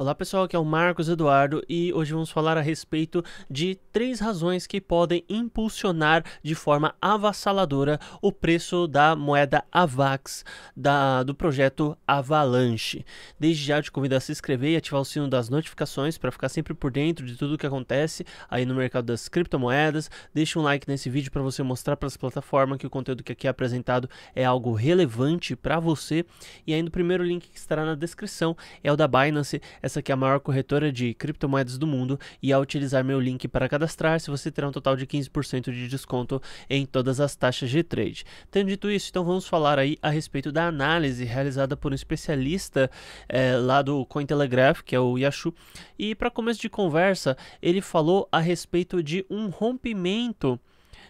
Olá pessoal, aqui é o Marcos Eduardo e hoje vamos falar a respeito de três razões que podem impulsionar de forma avassaladora o preço da moeda AVAX da, do projeto Avalanche. Desde já te convido a se inscrever e ativar o sino das notificações para ficar sempre por dentro de tudo o que acontece aí no mercado das criptomoedas. Deixe um like nesse vídeo para você mostrar para as plataformas que o conteúdo que aqui é apresentado é algo relevante para você. E aí no primeiro link que estará na descrição é o da Binance. É essa que é a maior corretora de criptomoedas do mundo, e ao utilizar meu link para cadastrar-se, você terá um total de 15% de desconto em todas as taxas de trade. Tendo dito isso, então vamos falar aí a respeito da análise realizada por um especialista é, lá do Cointelegraph, que é o Yashu, e para começo de conversa, ele falou a respeito de um rompimento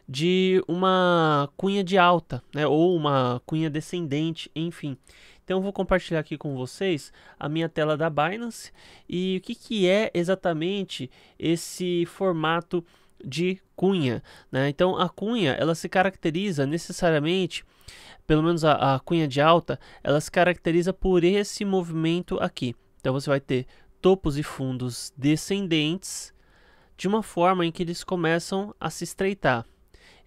de uma cunha de alta, né, ou uma cunha descendente, enfim. Então eu vou compartilhar aqui com vocês a minha tela da Binance e o que, que é exatamente esse formato de cunha. Né? Então a cunha ela se caracteriza necessariamente, pelo menos a, a cunha de alta, ela se caracteriza por esse movimento aqui. Então você vai ter topos e fundos descendentes de uma forma em que eles começam a se estreitar.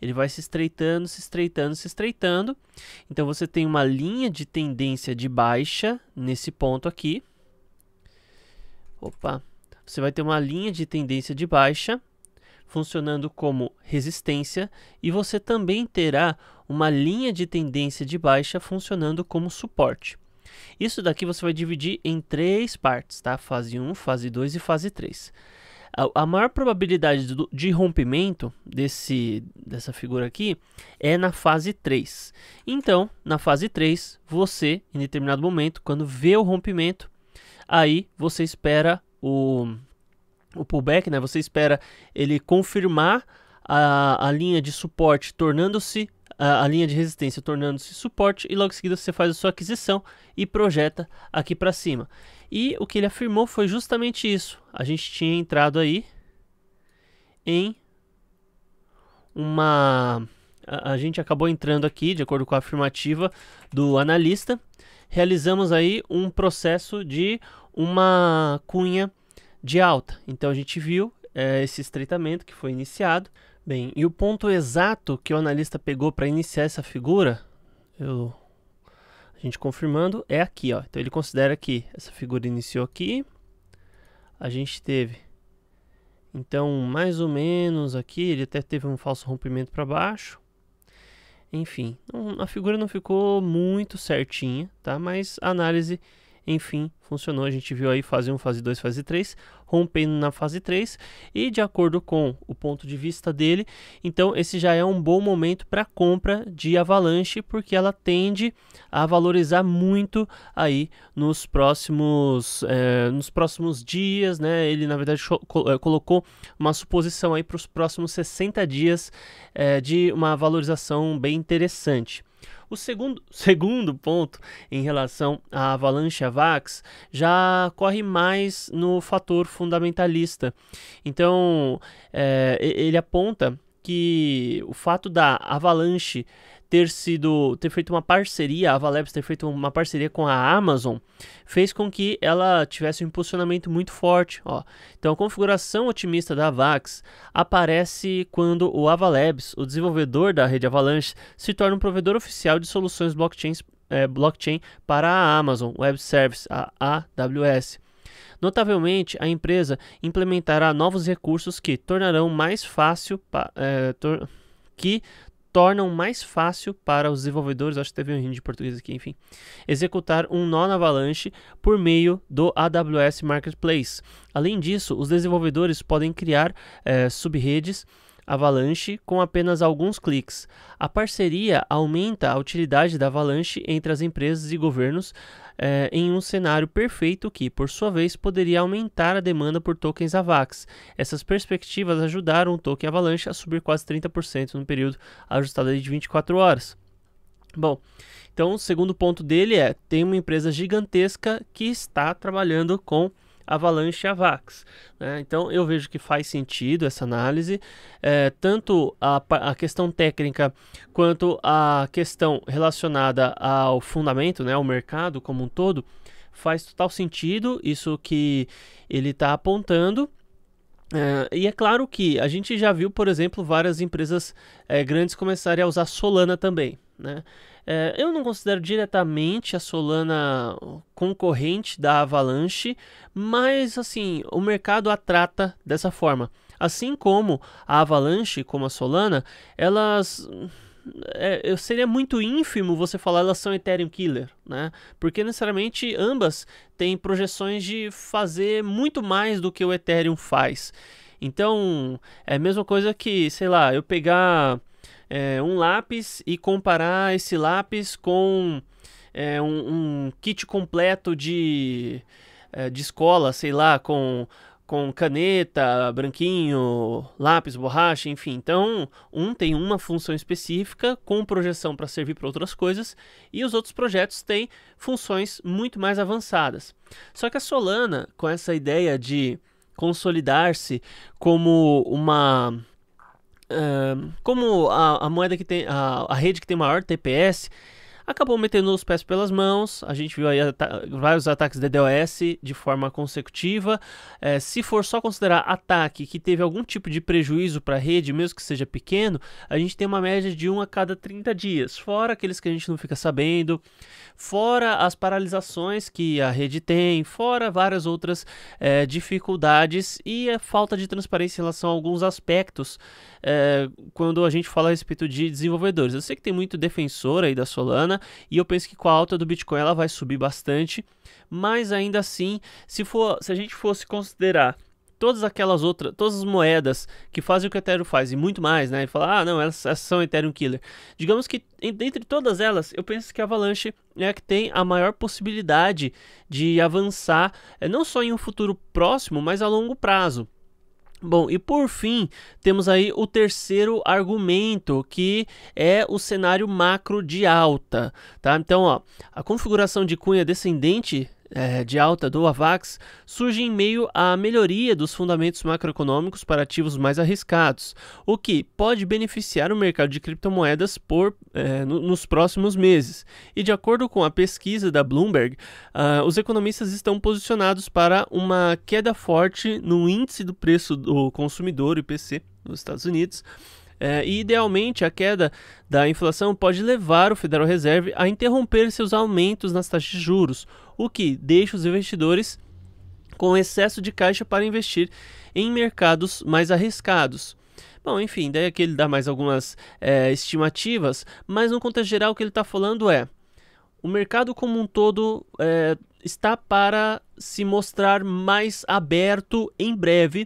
Ele vai se estreitando, se estreitando, se estreitando. Então você tem uma linha de tendência de baixa nesse ponto aqui. Opa. Você vai ter uma linha de tendência de baixa funcionando como resistência e você também terá uma linha de tendência de baixa funcionando como suporte. Isso daqui você vai dividir em três partes, tá? Fase 1, fase 2 e fase 3 a, a maior probabilidade do, de rompimento desse, dessa figura aqui é na fase 3. Então, na fase 3, você, em determinado momento, quando vê o rompimento, aí você espera o, o pullback, né? Você espera ele confirmar a, a linha de suporte tornando-se a, a linha de resistência tornando-se suporte e logo em seguida você faz a sua aquisição e projeta aqui para cima. E o que ele afirmou foi justamente isso. A gente tinha entrado aí em uma a, a gente acabou entrando aqui, de acordo com a afirmativa do analista, realizamos aí um processo de uma cunha de alta. Então a gente viu é, esse estreitamento que foi iniciado, Bem, e o ponto exato que o analista pegou para iniciar essa figura, eu, a gente confirmando, é aqui. Ó. Então ele considera que essa figura iniciou aqui, a gente teve então, mais ou menos aqui, ele até teve um falso rompimento para baixo. Enfim, a figura não ficou muito certinha, tá? Mas a análise enfim, funcionou. A gente viu aí fase 1, fase 2, fase 3, rompendo na fase 3 e de acordo com o ponto de vista dele, então esse já é um bom momento para compra de Avalanche, porque ela tende a valorizar muito aí nos próximos, é, nos próximos dias, né? Ele na verdade eh, colocou uma suposição aí para os próximos 60 dias é, de uma valorização bem interessante. O segundo, segundo ponto em relação à avalanche Vax já corre mais no fator fundamentalista. Então, é, ele aponta que o fato da avalanche ter sido ter feito uma parceria, a Valebs ter feito uma parceria com a Amazon, fez com que ela tivesse um impulsionamento muito forte. Ó. Então a configuração otimista da Avax aparece quando o Avalabs, o desenvolvedor da rede Avalanche, se torna um provedor oficial de soluções blockchain, é, blockchain para a Amazon Web Service, a AWS. Notavelmente, a empresa implementará novos recursos que tornarão mais fácil é, tor que tornam mais fácil para os desenvolvedores, acho que teve um hint de português aqui, enfim, executar um nó na Avalanche por meio do AWS Marketplace. Além disso, os desenvolvedores podem criar é, subredes Avalanche com apenas alguns cliques. A parceria aumenta a utilidade da Avalanche entre as empresas e governos, é, em um cenário perfeito que, por sua vez, poderia aumentar a demanda por tokens AVAX. Essas perspectivas ajudaram o token Avalanche a subir quase 30% no período ajustado de 24 horas. Bom, então o segundo ponto dele é: tem uma empresa gigantesca que está trabalhando com Avalanche e Avax. Né? Então eu vejo que faz sentido essa análise, é, tanto a, a, questão técnica quanto a questão relacionada ao fundamento, né, ao mercado como um todo, faz total sentido isso que ele está apontando. É, e é claro que a gente já viu, por exemplo, várias empresas é, grandes começarem a usar Solana também. Né? É, eu não considero diretamente a Solana concorrente da Avalanche, mas assim, o mercado a trata dessa forma. Assim como a Avalanche, como a Solana, elas é, seria muito ínfimo você falar elas são Ethereum Killer, né? Porque necessariamente ambas têm projeções de fazer muito mais do que o Ethereum faz. Então, é a mesma coisa que, sei lá, eu pegar é, um lápis e comparar esse lápis com é, um, um, kit completo de, é, de escola, sei lá, com, com caneta, branquinho, lápis, borracha, enfim. Então, um tem uma função específica com projeção para servir para outras coisas e os outros projetos têm funções muito mais avançadas. Só que a Solana, com essa ideia de consolidar-se como uma como a, a moeda que tem a, a rede que tem maior TPS acabou metendo os pés pelas mãos. A gente viu aí ata vários ataques de DDoS de forma consecutiva. É, se for só considerar ataque que teve algum tipo de prejuízo para a rede, mesmo que seja pequeno, a gente tem uma média de um a cada 30 dias, fora aqueles que a gente não fica sabendo, fora as paralisações que a rede tem, fora várias outras é, dificuldades e a falta de transparência em relação a alguns aspectos é, quando a gente fala a respeito de desenvolvedores. Eu sei que tem muito defensor aí da Solana semana e eu penso que com a alta do Bitcoin ela vai subir bastante, mas ainda assim, se for, se a gente fosse considerar todas aquelas outras, todas as moedas que fazem o que o Ethereum faz e muito mais, né? E falar, ah, não, elas, elas são Ethereum Killer. Digamos que entre todas elas, eu penso que a Avalanche é a que tem a maior possibilidade de avançar, eh, não só em um futuro próximo, mas a longo prazo. Bom, e por fim, temos aí o terceiro argumento, que é o cenário macro de alta, tá? Então, ó, a configuração de cunha descendente é, de alta do AVAX surge em meio à melhoria dos fundamentos macroeconômicos para ativos mais arriscados, o que pode beneficiar o mercado de criptomoedas por, é, no, nos próximos meses. E de acordo com a pesquisa da Bloomberg, uh, os economistas estão posicionados para uma queda forte no índice do preço do consumidor, IPC, nos Estados Unidos é, e idealmente a queda da inflação pode levar o Federal Reserve a interromper seus aumentos nas taxas de juros, o que deixa os investidores com excesso de caixa para investir em mercados mais arriscados. Bom, enfim, daí aqui ele dá mais algumas é, estimativas, mas no contexto geral o que ele está falando é o mercado como um todo é, está para se mostrar mais aberto em breve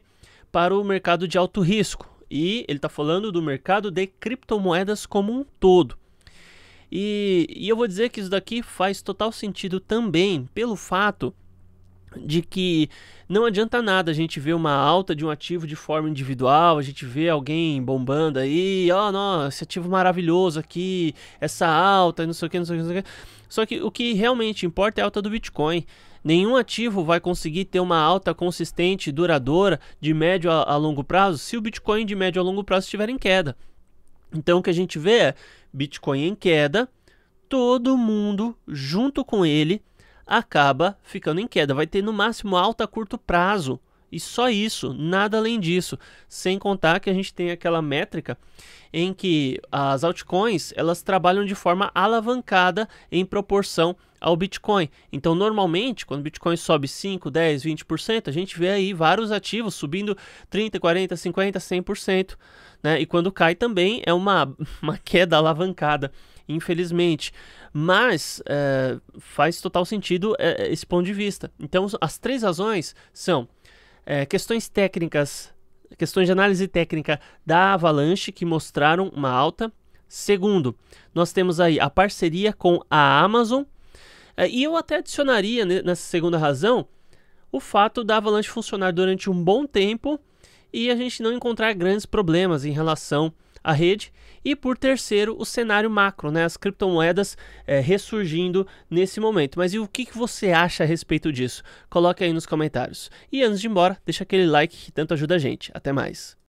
para o mercado de alto risco e ele está falando do mercado de criptomoedas como um todo. E, e eu vou dizer que isso daqui faz total sentido também pelo fato de que não adianta nada a gente ver uma alta de um ativo de forma individual, a gente vê alguém bombando aí, ó, oh, nossa, esse ativo maravilhoso aqui, essa alta, não sei o que, não sei o que, não sei o que. Só que o que realmente importa é a alta do Bitcoin. Nenhum ativo vai conseguir ter uma alta consistente, duradoura, de médio a, a longo prazo, se o Bitcoin de médio a longo prazo estiver em queda. Então o que a gente vê é Bitcoin em queda, todo mundo junto com ele acaba ficando em queda. Vai ter no máximo alta a curto prazo. E só isso, nada além disso. Sem contar que a gente tem aquela métrica em que as altcoins elas trabalham de forma alavancada em proporção ao Bitcoin. Então, normalmente, quando o Bitcoin sobe 5, 10, 20%, a gente vê aí vários ativos subindo 30, 40, 50, 100%. Né? E quando cai também é uma, uma queda alavancada infelizmente. Mas é, faz total sentido é, é esse ponto de vista. Então, as três razões são é, questões técnicas, questões de análise técnica da Avalanche que mostraram uma alta. Segundo, nós temos aí a parceria com a Amazon. É, e eu até adicionaria né, nessa segunda razão o fato da Avalanche funcionar durante um bom tempo e a gente não encontrar grandes problemas em relação a a rede. E por terceiro, o cenário macro, né? as criptomoedas é, ressurgindo nesse momento. Mas e o que, que você acha a respeito disso? Coloque aí nos comentários. E antes de ir embora, deixa aquele like que tanto ajuda a gente. Até mais.